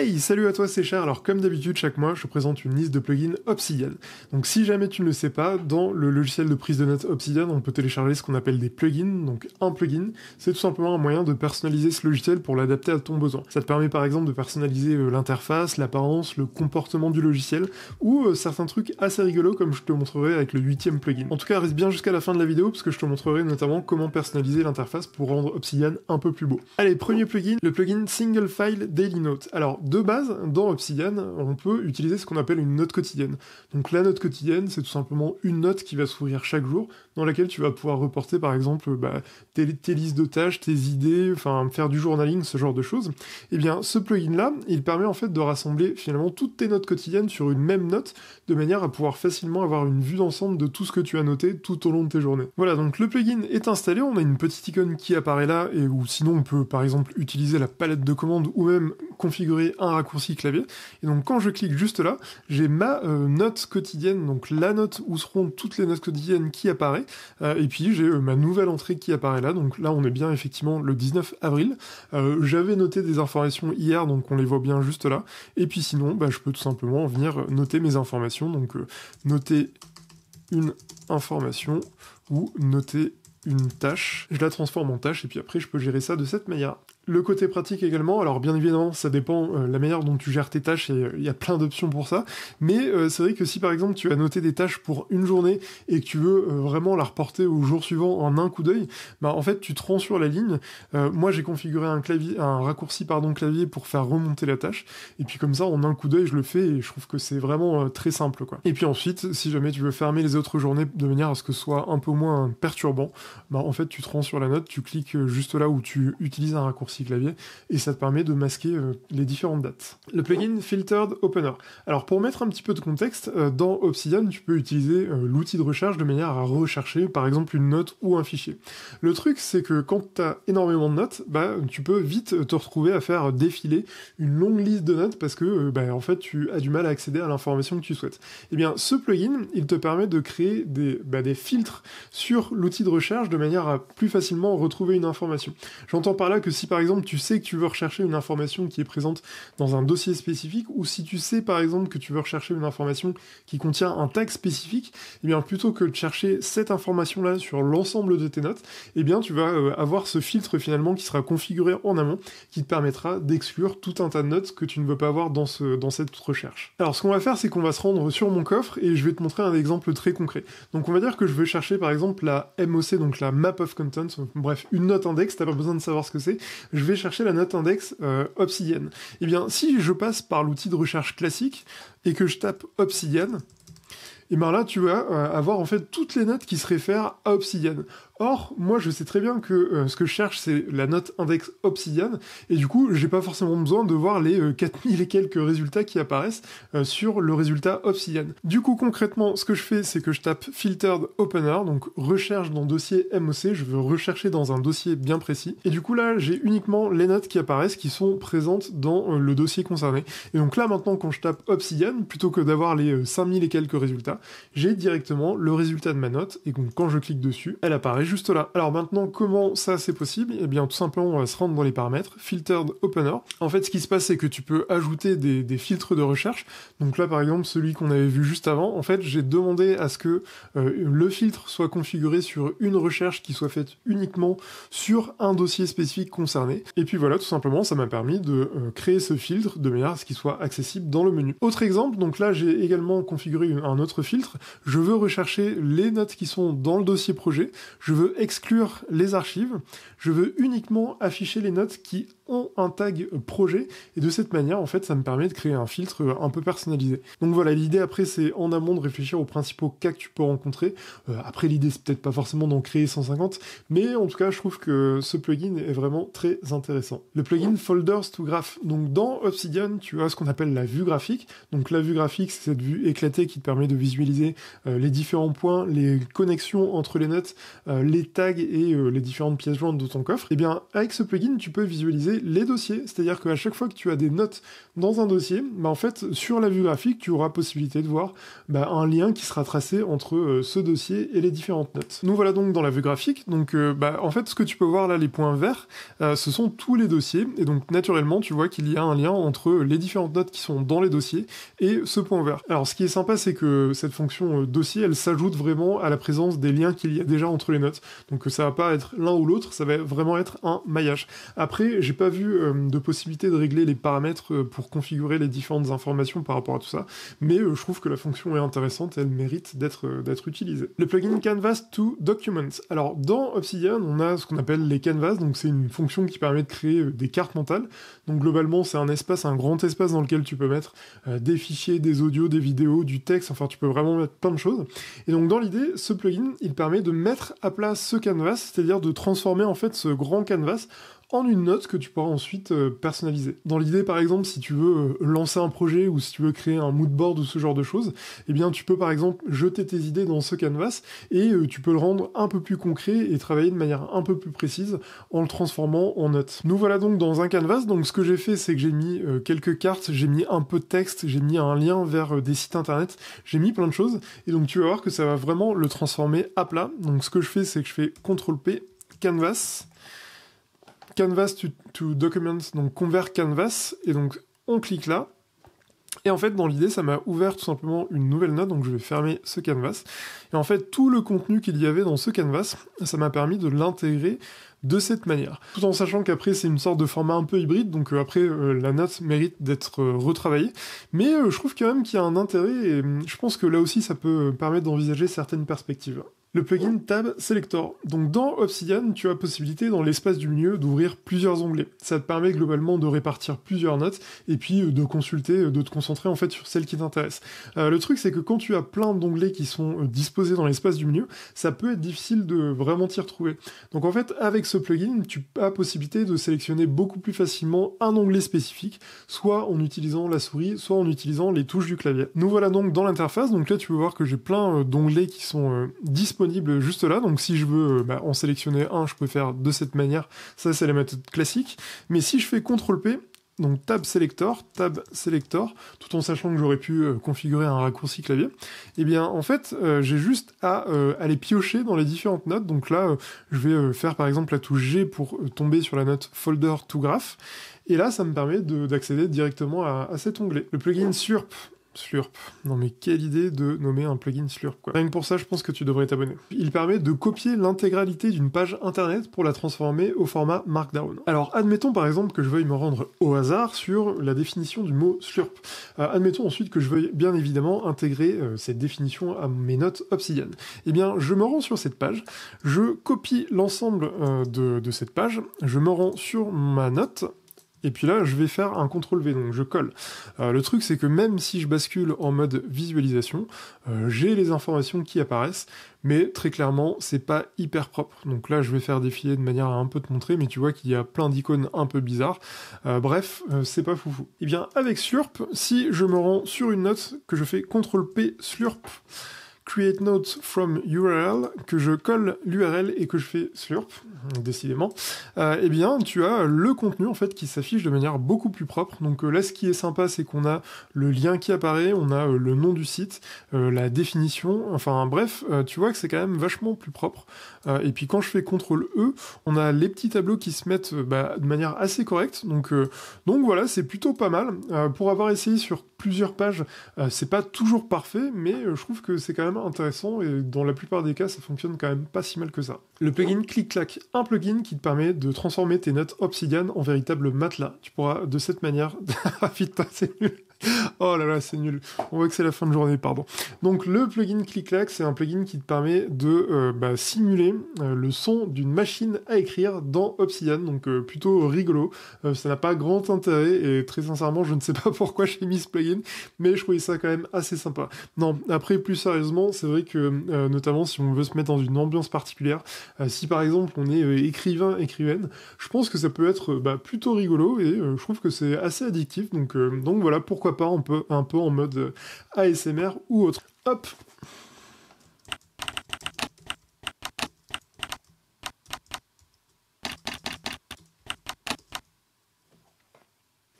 Hey, salut à toi, c'est Cher. Alors, comme d'habitude, chaque mois, je te présente une liste de plugins Obsidian. Donc, si jamais tu ne le sais pas, dans le logiciel de prise de notes Obsidian, on peut télécharger ce qu'on appelle des plugins. Donc, un plugin, c'est tout simplement un moyen de personnaliser ce logiciel pour l'adapter à ton besoin. Ça te permet par exemple de personnaliser euh, l'interface, l'apparence, le comportement du logiciel ou euh, certains trucs assez rigolos comme je te montrerai avec le huitième plugin. En tout cas, reste bien jusqu'à la fin de la vidéo parce que je te montrerai notamment comment personnaliser l'interface pour rendre Obsidian un peu plus beau. Allez, premier plugin, le plugin Single File Daily Note. Alors, de base, dans Obsidian, on peut utiliser ce qu'on appelle une note quotidienne. Donc la note quotidienne, c'est tout simplement une note qui va s'ouvrir chaque jour, dans laquelle tu vas pouvoir reporter par exemple bah, tes, listes de tâches, tes idées, enfin faire du journaling, ce genre de choses. Et eh bien ce plugin-là, il permet en fait de rassembler finalement toutes tes notes quotidiennes sur une même note, de manière à pouvoir facilement avoir une vue d'ensemble de tout ce que tu as noté tout au long de tes journées. Voilà, donc le plugin est installé, on a une petite icône qui apparaît là, et ou sinon on peut par exemple utiliser la palette de commandes ou même configurer un raccourci clavier. Et donc quand je clique juste là, j'ai ma euh, note quotidienne, donc la note où seront toutes les notes quotidiennes qui apparaît. Euh, et puis j'ai euh, ma nouvelle entrée qui apparaît là. Donc là on est bien effectivement le 19 avril. J'avais noté des informations hier, donc on les voit bien juste là. Et puis sinon, bah, je peux tout simplement venir noter mes informations. Donc noter une information ou noter une tâche, je la transforme en tâche et puis après je peux gérer ça de cette manière. Le côté pratique également, alors bien évidemment, ça dépend euh, la manière dont tu gères tes tâches et euh, il y a plein d'options pour ça, mais euh, c'est vrai que si par exemple tu as noté des tâches pour une journée et que tu veux vraiment la reporter au jour suivant en un coup d'œil, bah en fait tu te rends sur la ligne. moi j'ai configuré un raccourci pardon clavier pour faire remonter la tâche et puis comme ça en un coup d'œil je le fais et je trouve que c'est vraiment très simple quoi. Et puis ensuite, si jamais tu veux fermer les autres journées de manière à ce que ce soit un peu moins perturbant, bah en fait tu te rends sur la note, tu cliques juste là où tu utilises un raccourci clavier, et ça te permet de masquer euh, les différentes dates. Le plugin Filtered Opener. Alors pour mettre un petit peu de contexte, euh, dans Obsidian, tu peux utiliser euh, l'outil de recherche de manière à rechercher par exemple une note ou un fichier. Le truc, c'est que quand tu as énormément de notes, bah, tu peux vite te retrouver à faire défiler une longue liste de notes parce que bah, en fait tu as du mal à accéder à l'information que tu souhaites. Et eh bien ce plugin, il te permet de créer des, bah, des filtres sur l'outil de recherche de manière à plus facilement retrouver une information. J'entends par là que si par exemple exemple tu sais que tu veux rechercher une information qui est présente dans un dossier spécifique, ou si tu sais par exemple que tu veux rechercher une information qui contient un tag spécifique, et eh bien plutôt que de chercher cette information-là sur l'ensemble de tes notes, et eh bien tu vas euh, avoir ce filtre finalement qui sera configuré en amont, qui te permettra d'exclure tout un tas de notes que tu ne veux pas avoir dans, ce, dans cette recherche. Alors ce qu'on va faire, c'est qu'on va se rendre sur mon coffre et je vais te montrer un exemple très concret. Donc on va dire que je veux chercher par exemple la MOC, donc la Map of Contents, bref, une note index, t'as pas besoin de savoir ce que c'est, je vais chercher la note index euh, obsidienne. Obsidian. Eh bien, si je passe par l'outil de recherche classique et que je tape Obsidian, et eh bien là, tu vas euh, avoir en fait toutes les notes qui se réfèrent à Obsidian. Or, moi, je sais très bien que euh, ce que je cherche, c'est la note index Obsidian, et du coup, j'ai pas forcément besoin de voir les 4000 euh, et quelques résultats qui apparaissent euh, sur le résultat Obsidian. Du coup, concrètement, ce que je fais, c'est que je tape Filtered Opener, donc recherche dans dossier MOC, je veux rechercher dans un dossier bien précis, et du coup, là, j'ai uniquement les notes qui apparaissent, qui sont présentes dans le dossier concerné. Et donc là, maintenant, quand je tape Obsidian, plutôt que d'avoir les 5000 et quelques résultats, j'ai directement le résultat de ma note, et donc quand je clique dessus, elle apparaît juste là. Alors maintenant, comment ça c'est possible et eh bien, tout simplement, on va se rendre dans les paramètres, filter Opener. En fait, ce qui se passe, c'est que tu peux ajouter des, filtres de recherche. Donc là, par exemple, celui qu'on avait vu juste avant, en fait, j'ai demandé à ce que euh, le filtre soit configuré sur une recherche qui soit faite uniquement sur un dossier spécifique concerné. Et puis voilà, tout simplement, ça m'a permis de euh, créer ce filtre de manière à ce qu'il soit accessible dans le menu. Autre exemple, donc là, j'ai également configuré un autre filtre. Je veux rechercher les notes qui sont dans le dossier projet. Je veux veux exclure les archives, je veux uniquement afficher les notes qui ont un tag projet et de cette manière en fait ça me permet de créer un filtre un peu personnalisé. Donc voilà l'idée après c'est en amont de réfléchir aux principaux cas que tu peux rencontrer. Euh, après l'idée c'est peut-être pas forcément d'en créer 150 mais en tout cas je trouve que ce plugin est vraiment très intéressant. Le plugin Folders to Graph. Donc dans Obsidian tu as ce qu'on appelle la vue graphique. Donc la vue graphique c'est cette vue éclatée qui te permet de visualiser euh, les différents points, les connexions entre les notes, euh, les tags et les différentes pièces jointes de ton coffre. Et eh bien avec ce plugin tu peux visualiser les dossiers. C'est-à-dire qu'à chaque fois que tu as des notes dans un dossier, bah en fait, sur la vue graphique, tu auras possibilité de voir bah, un lien qui sera tracé entre euh, ce dossier et les différentes notes. Nous voilà donc dans la vue graphique. Donc, euh, bah, en fait, ce que tu peux voir là, les points verts, euh, ce sont tous les dossiers. Et donc, naturellement, tu vois qu'il y a un lien entre les différentes notes qui sont dans les dossiers et ce point vert. Alors, ce qui est sympa, c'est que cette fonction dossier, elle s'ajoute vraiment à la présence des liens qu'il y a déjà entre les notes. Donc, ça va pas être l'un ou l'autre, ça va vraiment être un maillage. Après, j'ai pas vu euh, de possibilité de régler les paramètres euh, pour configurer les différentes informations par rapport à tout ça, mais euh, je trouve que la fonction est intéressante, elle mérite d'être d'être utilisée. Le plugin Canvas to Documents. Alors dans Obsidian, on a ce qu'on appelle les canvas, donc c'est une fonction qui permet de créer des cartes mentales. Donc globalement, c'est un espace, un grand espace dans lequel tu peux mettre des fichiers, des audios, des vidéos, du texte, enfin tu peux vraiment mettre plein de choses. Et donc dans l'idée, ce plugin, il permet de mettre à place ce canvas, c'est-à-dire de transformer en fait ce grand canvas en une note que tu pourras ensuite euh, personnaliser. Dans l'idée, par exemple, si tu veux euh, lancer un projet ou si tu veux créer un mood board ou ce genre de choses, eh bien, tu peux par exemple jeter tes idées dans ce canvas et euh, tu peux le rendre un peu plus concret et travailler de manière un peu plus précise en le transformant en notes. Nous voilà donc dans un canvas. Donc, ce que j'ai fait, c'est que j'ai mis quelques cartes, j'ai mis un peu de texte, j'ai mis un lien vers des sites internet, j'ai mis plein de choses. Et donc, tu vas voir que ça va vraiment le transformer à plat. Donc, ce que je fais, c'est que je fais CTRL P, canvas. Canvas to, Document, Documents, donc convert Canvas, et donc on clique là. Et en fait, dans l'idée, ça m'a ouvert tout simplement une nouvelle note, donc je vais fermer ce canvas. Et en fait, tout le contenu qu'il y avait dans ce canvas, ça m'a permis de l'intégrer de cette manière. Tout en sachant qu'après, c'est une sorte de format un peu hybride, donc euh, après, euh, la note mérite d'être euh, retravaillée. Mais je trouve quand même qu'il y a un intérêt, et hum, je pense que là aussi, ça peut permettre d'envisager certaines perspectives le plugin Tab Selector. Donc dans Obsidian, tu as possibilité dans l'espace du milieu d'ouvrir plusieurs onglets. Ça te permet globalement de répartir plusieurs notes et puis euh, de consulter, euh, de te concentrer en fait sur celles qui t'intéressent. Euh, le truc c'est que quand tu as plein d'onglets qui sont disposés dans l'espace du milieu, ça peut être difficile de vraiment t'y retrouver. Donc en fait avec ce plugin, tu as possibilité de sélectionner beaucoup plus facilement un onglet spécifique, soit en utilisant la souris, soit en utilisant les touches du clavier. Nous voilà donc dans l'interface, donc là tu peux voir que j'ai plein d'onglets qui sont disponibles juste là. Donc si je veux euh, bah, en sélectionner un, je peux faire de cette manière. Ça, c'est la méthode classique. Mais si je fais CTRL-P, donc Tab Selector, Tab Selector, tout en sachant que j'aurais pu euh, configurer un raccourci clavier, et eh bien en fait euh, j'ai juste à aller piocher dans les différentes notes. Donc là je vais faire par exemple la touche G pour tomber sur la note Folder to Graph. Et là ça me permet d'accéder directement à, à cet onglet. Le plugin SURP Slurp. Non mais quelle idée de nommer un plugin Slurp quoi. Rien pour ça, je pense que tu devrais t'abonner. Il permet de copier l'intégralité d'une page internet pour la transformer au format Markdown. Alors admettons par exemple que je veuille me rendre au hasard sur la définition du mot Slurp. Euh, admettons ensuite que je veuille bien évidemment intégrer euh, cette définition à mes notes Obsidian. Eh bien je me rends sur cette page, je copie l'ensemble euh, de cette page, je me rends sur ma note, et puis là je vais faire un CTRL V, donc je colle. Euh, le truc c'est que même si je bascule en mode visualisation, euh, j'ai les informations qui apparaissent, mais très clairement c'est pas hyper propre. Donc là je vais faire défiler de manière à un peu te montrer, mais tu vois qu'il y a plein d'icônes un peu bizarres. Euh, bref, c'est pas foufou. Et eh bien avec Slurp, si je me rends sur une note que je fais CTRL P Slurp, create notes from URL, que je colle l'URL et que je fais slurp, décidément, euh, eh bien tu as le contenu en fait qui s'affiche de manière beaucoup plus propre. Donc euh, là ce qui est sympa c'est qu'on a le lien qui apparaît, on a euh, le nom du site, euh, la définition, enfin bref, tu vois que c'est quand même vachement plus propre. et puis quand je fais CTRL E, on a les petits tableaux qui se mettent bah, de manière assez correcte. Donc, donc voilà, c'est plutôt pas mal. pour avoir essayé sur plusieurs pages. Euh, c'est pas toujours parfait, mais euh, je trouve que c'est quand même intéressant et dans la plupart des cas, ça fonctionne quand même pas si mal que ça. Le plugin click un plugin qui te permet de transformer tes notes Obsidian en véritable matelas. Tu pourras de cette manière. Vite, c'est nul. oh là là, c'est nul. On voit que c'est la fin de journée, pardon. Donc le plugin ClickLac, c'est un plugin qui te permet de euh, bah, simuler euh, le son d'une machine à écrire dans Obsidian, donc euh, plutôt rigolo. ça n'a pas grand intérêt et très sincèrement, je ne sais pas pourquoi j'ai mis ce plugin, mais je trouvais ça quand même assez sympa. Non, après plus sérieusement, c'est vrai que notamment si on veut se mettre dans une ambiance particulière, si par exemple on est écrivain, écrivaine, je pense que ça peut être bah, plutôt rigolo et je trouve que c'est assez addictif. Donc donc voilà pourquoi pas, on peut un peu en mode euh, ASMR ou autre. Hop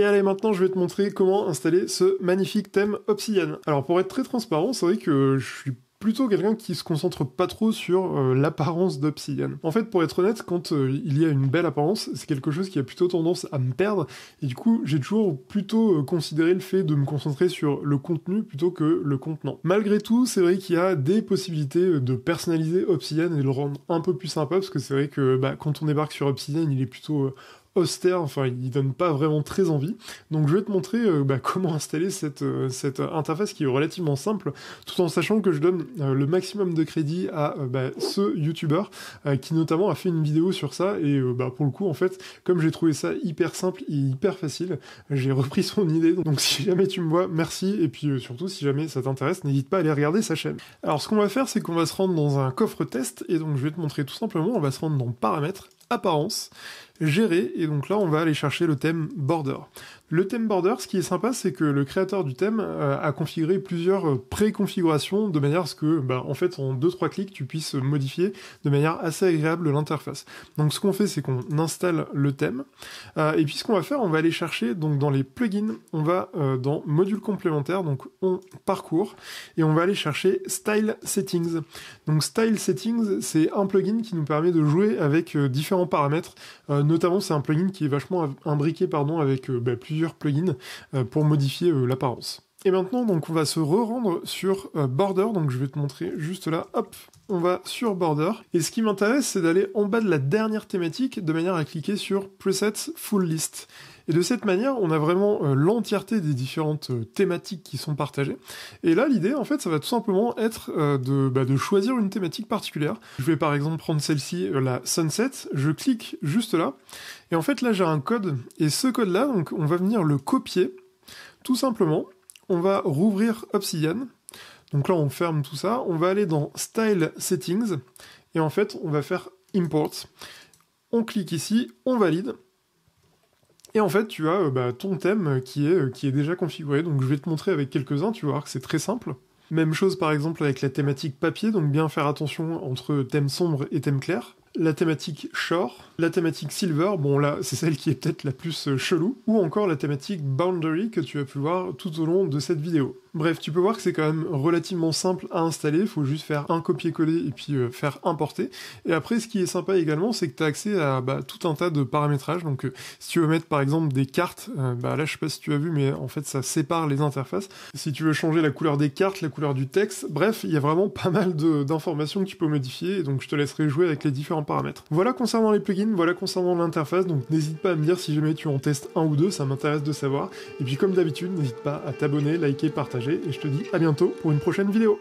Et allez, maintenant je vais te montrer comment installer ce magnifique thème Obsidian. Alors pour être très transparent, c'est vrai que je suis plutôt quelqu'un qui se concentre pas trop sur euh, l'apparence d'Obsidian. En fait, pour être honnête, quand euh, il y a une belle apparence, c'est quelque chose qui a plutôt tendance à me perdre, et du coup, j'ai toujours plutôt euh, considéré le fait de me concentrer sur le contenu plutôt que le contenant. Malgré tout, c'est vrai qu'il y a des possibilités de personnaliser Obsidian et de le rendre un peu plus sympa, parce que c'est vrai que bah, quand on débarque sur Obsidian, il est plutôt austère, enfin il donne pas vraiment très envie. Donc je vais te montrer euh, bah, comment installer cette, euh, euh, interface qui est relativement simple, tout en sachant que je donne le maximum de crédit à bah, ce youtubeur qui notamment a fait une vidéo sur ça et bah, pour le coup en fait comme j'ai trouvé ça hyper simple et hyper facile, j'ai repris son idée. Donc si jamais tu me vois, merci et puis surtout si jamais ça t'intéresse, n'hésite pas à aller regarder sa chaîne. Alors ce qu'on va faire c'est qu'on va se rendre dans un coffre test et donc je vais te montrer tout simplement, on va se rendre dans paramètres, apparence gérer, et donc là on va aller chercher le thème border. Le thème border, ce qui est sympa, c'est que le créateur du thème euh, a configuré plusieurs euh, préconfigurations de manière à ce que, bah, en fait, en 2-3 clics, tu puisses modifier de manière assez agréable l'interface. Donc ce qu'on fait, c'est qu'on installe le thème, euh, et puis ce qu'on va faire, on va aller chercher, donc dans les plugins, on va dans module complémentaire, donc on parcourt, et on va aller chercher Style Settings. Donc Style Settings, c'est un plugin qui nous permet de jouer avec différents paramètres, notamment, c'est un plugin qui est vachement imbriqué pardon, avec euh, bah, plusieurs plugins euh, pour modifier euh, l'apparence. Et maintenant, donc, on va se rendre sur Border. Donc, je vais te montrer juste là. Hop, on va sur Border. Et ce qui m'intéresse, c'est d'aller en bas de la dernière thématique de manière à cliquer sur Presets Full List. Et de cette manière, on a vraiment euh, l'entièreté des différentes euh, thématiques qui sont partagées. Et là, l'idée, en fait, ça va tout simplement être euh, bah, de, choisir une thématique particulière. Je vais par exemple prendre celle-ci, la sunset. Je clique juste là. Et en fait, là, j'ai un code. Et ce code-là, donc, on va venir le copier. Tout simplement, on va rouvrir Obsidian. Donc là, on ferme tout ça. On va aller dans Style Settings. Et en fait, on va faire Import. On clique ici, on valide. Et en fait, tu as euh, bah, ton thème qui est, euh, qui est déjà configuré. Donc je vais te montrer avec quelques-uns, tu vas voir que c'est très simple. Même chose par exemple avec la thématique papier, donc bien faire attention entre thème sombre et thème clair. La thématique shore, la thématique silver, bon là c'est celle qui est peut-être la plus euh, chelou, ou encore la thématique boundary que tu as pu voir tout au long de cette vidéo. Bref, tu peux voir que c'est quand même relativement simple à installer, Il faut juste faire un copier-coller et puis euh, faire importer. Et après, ce qui est sympa également, c'est que tu as accès à bah, tout un tas de paramétrages. Donc euh, si tu veux mettre par exemple des cartes, euh, bah, là je sais pas si tu as vu, mais en fait ça sépare les interfaces. Si tu veux changer la couleur des cartes, la couleur du texte, bref, il y a vraiment pas mal d'informations que tu peux modifier, donc je te laisserai jouer avec les différents paramètres. Voilà concernant les plugins, voilà concernant l'interface, donc n'hésite pas à me dire si jamais tu en testes un ou deux, ça m'intéresse de savoir. Et puis comme d'habitude, n'hésite pas à t'abonner, liker, partager et je te dis à bientôt pour une prochaine vidéo.